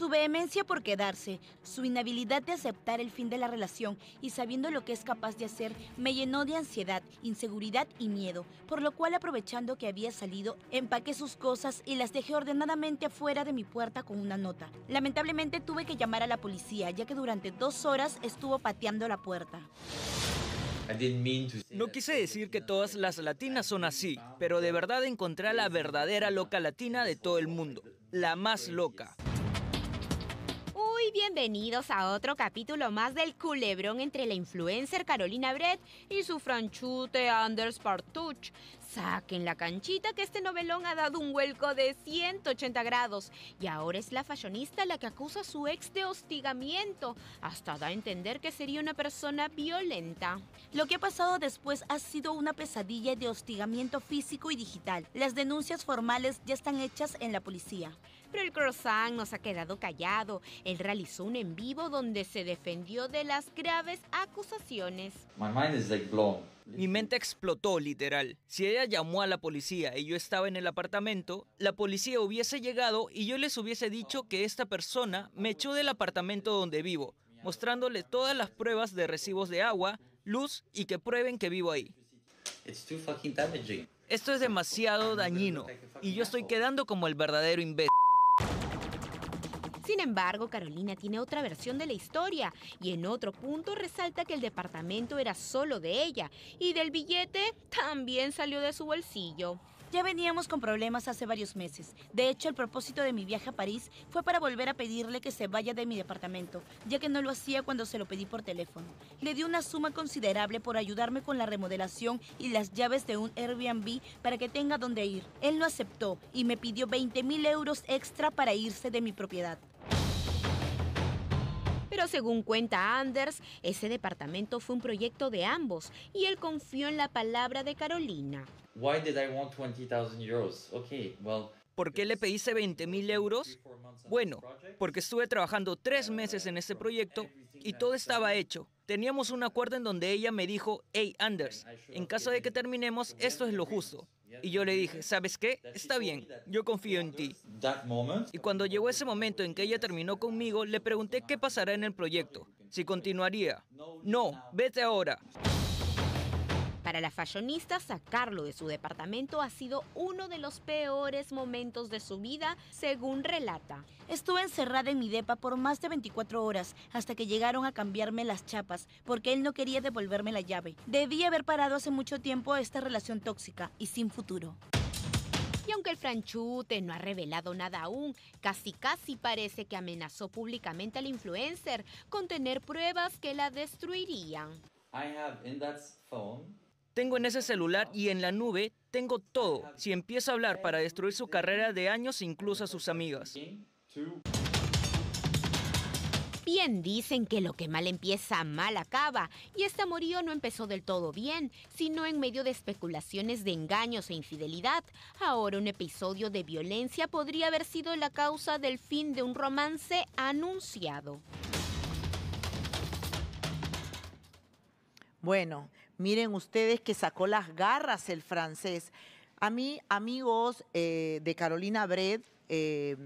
Su vehemencia por quedarse, su inhabilidad de aceptar el fin de la relación y sabiendo lo que es capaz de hacer, me llenó de ansiedad, inseguridad y miedo, por lo cual aprovechando que había salido, empaqué sus cosas y las dejé ordenadamente afuera de mi puerta con una nota. Lamentablemente tuve que llamar a la policía, ya que durante dos horas estuvo pateando la puerta. No quise decir que todas las latinas son así, pero de verdad encontré la verdadera loca latina de todo el mundo, la más loca. Muy bienvenidos a otro capítulo más del culebrón entre la influencer Carolina Brett y su franchute Anders Partuch. Saquen la canchita que este novelón ha dado un vuelco de 180 grados y ahora es la fashionista la que acusa a su ex de hostigamiento, hasta da a entender que sería una persona violenta. Lo que ha pasado después ha sido una pesadilla de hostigamiento físico y digital. Las denuncias formales ya están hechas en la policía. Pero el croissant nos ha quedado callado. Él realizó un en vivo donde se defendió de las graves acusaciones. My mind is like mi mente explotó, literal. Si ella llamó a la policía y yo estaba en el apartamento, la policía hubiese llegado y yo les hubiese dicho que esta persona me echó del apartamento donde vivo, mostrándole todas las pruebas de recibos de agua, luz y que prueben que vivo ahí. Esto es demasiado dañino y yo estoy quedando como el verdadero imbécil. Sin embargo, Carolina tiene otra versión de la historia y en otro punto resalta que el departamento era solo de ella y del billete también salió de su bolsillo. Ya veníamos con problemas hace varios meses. De hecho, el propósito de mi viaje a París fue para volver a pedirle que se vaya de mi departamento, ya que no lo hacía cuando se lo pedí por teléfono. Le di una suma considerable por ayudarme con la remodelación y las llaves de un Airbnb para que tenga donde ir. Él no aceptó y me pidió 20 mil euros extra para irse de mi propiedad. Pero según cuenta Anders, ese departamento fue un proyecto de ambos y él confió en la palabra de Carolina. ¿Por qué le pedí 20.000 mil euros? Bueno, porque estuve trabajando tres meses en este proyecto y todo estaba hecho. Teníamos un acuerdo en donde ella me dijo, hey Anders, en caso de que terminemos, esto es lo justo. Y yo le dije, ¿sabes qué? Está bien, yo confío en ti. Y cuando llegó ese momento en que ella terminó conmigo, le pregunté qué pasará en el proyecto, si continuaría. No, vete ahora. Para la fashionista, sacarlo de su departamento ha sido uno de los peores momentos de su vida, según relata. Estuve encerrada en mi depa por más de 24 horas hasta que llegaron a cambiarme las chapas porque él no quería devolverme la llave. Debí haber parado hace mucho tiempo esta relación tóxica y sin futuro. Y aunque el franchute no ha revelado nada aún, casi casi parece que amenazó públicamente al influencer con tener pruebas que la destruirían. Tengo en ese celular y en la nube, tengo todo. Si empieza a hablar para destruir su carrera de años, incluso a sus amigas. Bien dicen que lo que mal empieza, mal acaba, y este amorío no empezó del todo bien, sino en medio de especulaciones de engaños e infidelidad. Ahora un episodio de violencia podría haber sido la causa del fin de un romance anunciado. Bueno, Miren ustedes que sacó las garras el francés. A mí, amigos eh, de Carolina Bred, eh,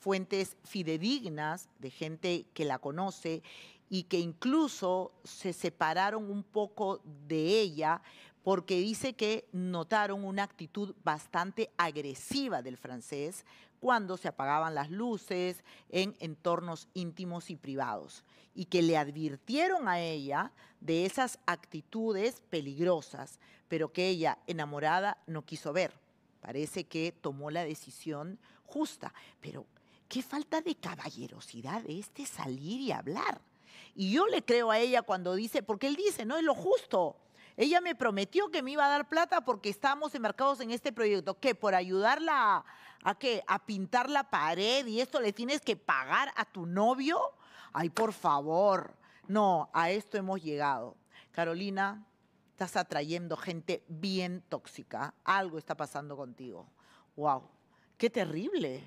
fuentes fidedignas de gente que la conoce y que incluso se separaron un poco de ella porque dice que notaron una actitud bastante agresiva del francés cuando se apagaban las luces en entornos íntimos y privados y que le advirtieron a ella de esas actitudes peligrosas, pero que ella, enamorada, no quiso ver. Parece que tomó la decisión justa, pero qué falta de caballerosidad de este salir y hablar. Y yo le creo a ella cuando dice, porque él dice, no es lo justo. Ella me prometió que me iba a dar plata porque estábamos embarcados en este proyecto. ¿Qué? ¿Por ayudarla a, a qué? ¿A pintar la pared y esto le tienes que pagar a tu novio? Ay, por favor. No, a esto hemos llegado. Carolina, estás atrayendo gente bien tóxica. Algo está pasando contigo. ¡Wow! ¡Qué terrible!